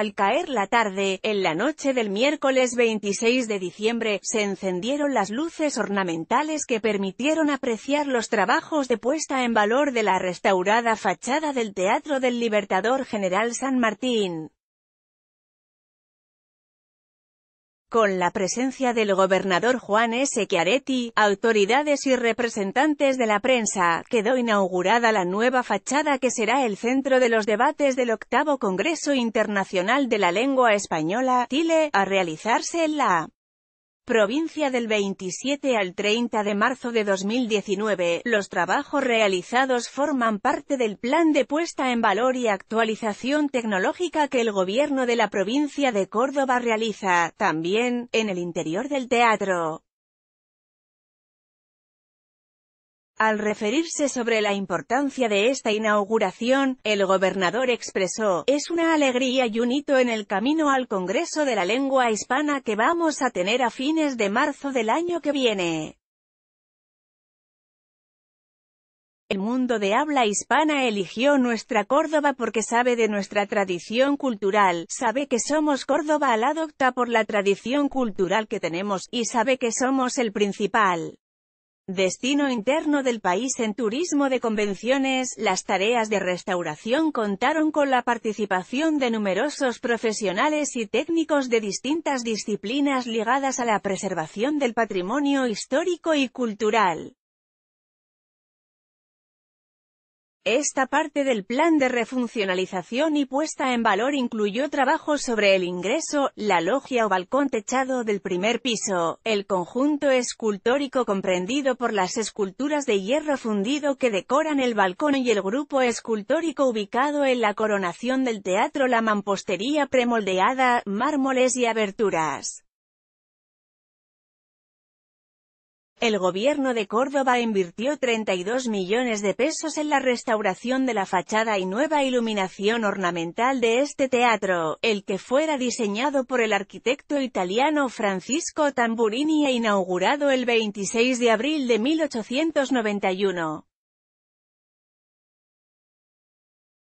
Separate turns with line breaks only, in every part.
al caer la tarde, en la noche del miércoles 26 de diciembre, se encendieron las luces ornamentales que permitieron apreciar los trabajos de puesta en valor de la restaurada fachada del Teatro del Libertador General San Martín. con la presencia del gobernador Juan S. Chiaretti, autoridades y representantes de la prensa, quedó inaugurada la nueva fachada que será el centro de los debates del octavo Congreso Internacional de la Lengua Española, Chile, a realizarse en la provincia del 27 al 30 de marzo de 2019. Los trabajos realizados forman parte del plan de puesta en valor y actualización tecnológica que el gobierno de la provincia de Córdoba realiza, también, en el interior del teatro. Al referirse sobre la importancia de esta inauguración, el gobernador expresó, es una alegría y un hito en el camino al Congreso de la Lengua Hispana que vamos a tener a fines de marzo del año que viene. El mundo de habla hispana eligió nuestra Córdoba porque sabe de nuestra tradición cultural, sabe que somos Córdoba al adopta por la tradición cultural que tenemos, y sabe que somos el principal Destino interno del país en turismo de convenciones, las tareas de restauración contaron con la participación de numerosos profesionales y técnicos de distintas disciplinas ligadas a la preservación del patrimonio histórico y cultural. Esta parte del plan de refuncionalización y puesta en valor incluyó trabajos sobre el ingreso, la logia o balcón techado del primer piso, el conjunto escultórico comprendido por las esculturas de hierro fundido que decoran el balcón y el grupo escultórico ubicado en la coronación del teatro la mampostería premoldeada, mármoles y aberturas. El gobierno de Córdoba invirtió 32 millones de pesos en la restauración de la fachada y nueva iluminación ornamental de este teatro, el que fuera diseñado por el arquitecto italiano Francisco Tamburini e inaugurado el 26 de abril de 1891.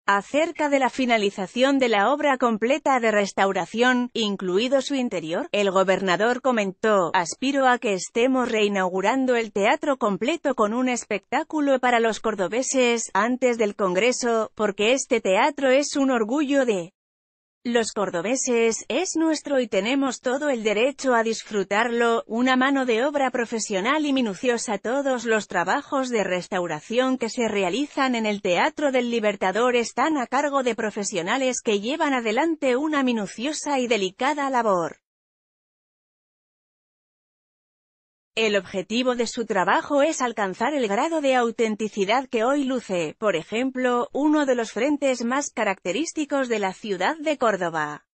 Acerca de la finalización de la obra completa de restauración, incluido su interior, el gobernador comentó, aspiro a que estemos reinaugurando el teatro completo con un espectáculo para los cordobeses, antes del Congreso, porque este teatro es un orgullo de los cordobeses, es nuestro y tenemos todo el derecho a disfrutarlo, una mano de obra profesional y minuciosa todos los trabajos de restauración que se realizan en el Teatro del Libertador están a cargo de profesionales que llevan adelante una minuciosa y delicada labor. El objetivo de su trabajo es alcanzar el grado de autenticidad que hoy luce, por ejemplo, uno de los frentes más característicos de la ciudad de Córdoba.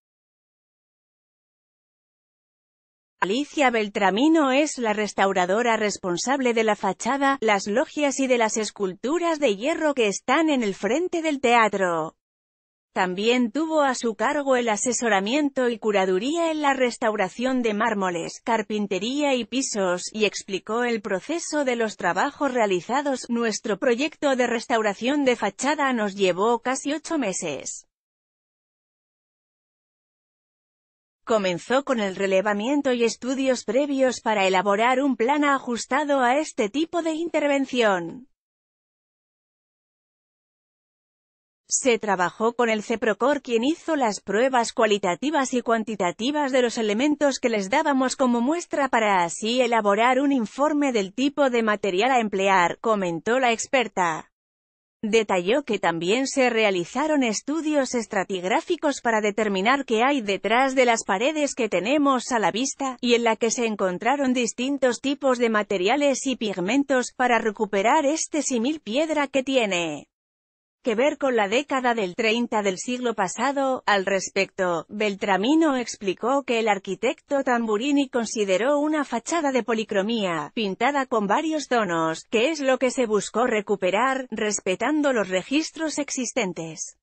Alicia Beltramino es la restauradora responsable de la fachada, las logias y de las esculturas de hierro que están en el frente del teatro. También tuvo a su cargo el asesoramiento y curaduría en la restauración de mármoles, carpintería y pisos, y explicó el proceso de los trabajos realizados. Nuestro proyecto de restauración de fachada nos llevó casi ocho meses. Comenzó con el relevamiento y estudios previos para elaborar un plan ajustado a este tipo de intervención. Se trabajó con el CEPROCOR quien hizo las pruebas cualitativas y cuantitativas de los elementos que les dábamos como muestra para así elaborar un informe del tipo de material a emplear, comentó la experta. Detalló que también se realizaron estudios estratigráficos para determinar qué hay detrás de las paredes que tenemos a la vista, y en la que se encontraron distintos tipos de materiales y pigmentos, para recuperar este simil piedra que tiene que ver con la década del 30 del siglo pasado. Al respecto, Beltramino explicó que el arquitecto Tamburini consideró una fachada de policromía, pintada con varios tonos, que es lo que se buscó recuperar, respetando los registros existentes.